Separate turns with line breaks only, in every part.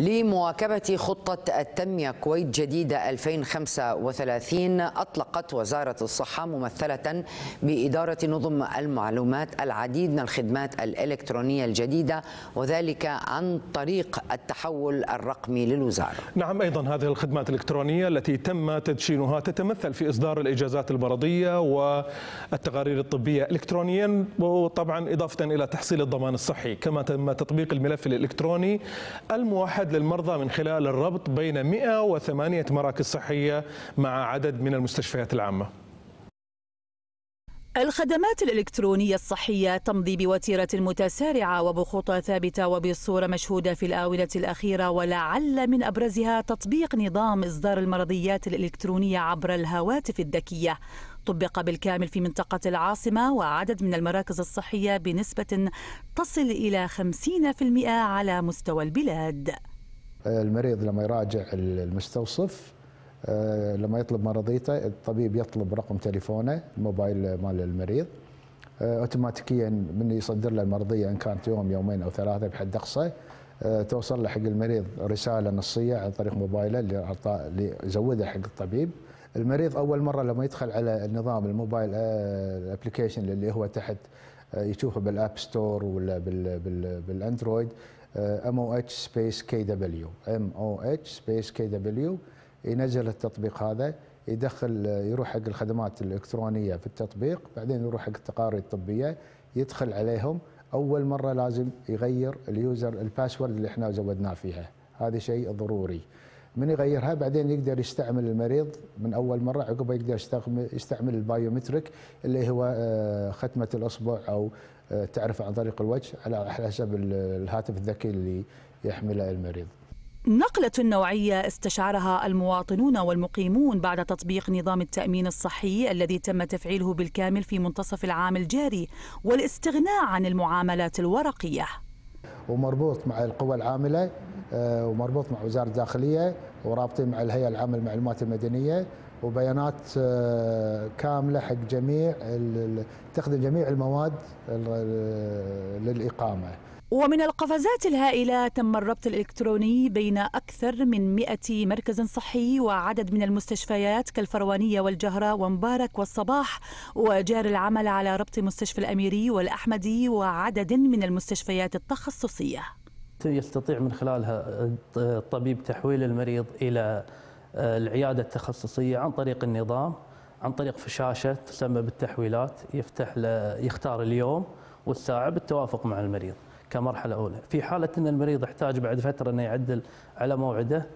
لمواكبة خطة التنمية كويت جديدة 2035 أطلقت وزارة الصحة ممثلة بإدارة نظم المعلومات العديد من الخدمات الإلكترونية الجديدة وذلك عن طريق التحول الرقمي للوزارة
نعم أيضا هذه الخدمات الإلكترونية التي تم تدشينها تتمثل في إصدار الإجازات المرضية والتقارير الطبية إلكترونيا وطبعا إضافة إلى تحصيل الضمان الصحي كما تم تطبيق الملف الإلكتروني الموحد العلاج للمرضى من خلال الربط بين 108 مراكز صحية مع عدد من المستشفيات العامة
الخدمات الإلكترونية الصحية تمضي بوتيرة متسارعة وبخطى ثابتة وبصورة مشهودة في الآونة الأخيرة ولعل من أبرزها تطبيق نظام إصدار المرضيات الإلكترونية عبر الهواتف الذكية طبق بالكامل في منطقة العاصمة وعدد من المراكز الصحية بنسبة تصل إلى 50% على مستوى البلاد
المريض لما يراجع المستوصف آه، لما يطلب مرضيته الطبيب يطلب رقم تليفونه الموبايل مال المريض آه، اوتوماتيكيا من يصدر له المرضيه ان كانت يوم يومين او ثلاثه بحد اقصى آه، توصل له حق المريض رساله نصيه عن طريق موبايله اللي اعطاه زوده حق الطبيب المريض اول مره لما يدخل على النظام الموبايل الابلكيشن اللي هو تحت يشوفه بالاب ستور ولا بالاندرويد ام او اتش سبيس كي دبليو ام او اتش سبيس كي دبليو ينزل التطبيق هذا يدخل آه، يروح حق الخدمات الالكترونيه في التطبيق بعدين يروح حق التقارير الطبيه يدخل عليهم اول مره لازم يغير اليوزر الباسورد اللي احنا زودناه فيها هذا شيء ضروري من يغيرها بعدين يقدر يستعمل المريض من اول مره عقبه يقدر يستعمل البايومتريك اللي هو آه، ختمه الاصبع او آه، تعرف عن طريق الوجه على حسب الهاتف الذكي اللي يحمله المريض.
نقلة نوعية استشعرها المواطنون والمقيمون بعد تطبيق نظام التأمين الصحي الذي تم تفعيله بالكامل في منتصف العام الجاري والاستغناء عن المعاملات الورقية.
ومربوط مع القوى العاملة آه، ومربوط مع وزاره الداخليه ورابطين مع الهيئه العامه للمعلومات المدنيه وبيانات آه، كامله حق جميع تخدم جميع المواد للاقامه.
ومن القفزات الهائلة تم الربط الإلكتروني بين أكثر من 100 مركز صحي وعدد من المستشفيات كالفروانية والجهرة ومبارك والصباح وجار العمل على ربط مستشفى الأميري والأحمدي وعدد من المستشفيات التخصصية
يستطيع من خلالها آه، الطبيب تحويل المريض الى آه، العياده التخصصيه عن طريق النظام عن طريق فشاشه تسمى بالتحويلات يفتح له يختار اليوم والساعه بالتوافق مع المريض كمرحله اولى، في حاله ان المريض احتاج بعد فتره انه يعدل على موعده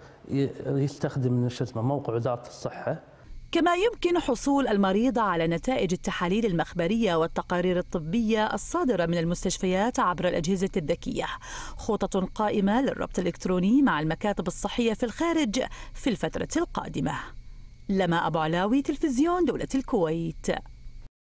يستخدم شو اسمه موقع وزاره الصحه
كما يمكن حصول المريض على نتائج التحاليل المخبرية والتقارير الطبية الصادرة من المستشفيات عبر الأجهزة الذكية خطط قائمة للربط الإلكتروني مع المكاتب الصحية في الخارج في الفترة القادمة لما أبو علاوي تلفزيون دولة الكويت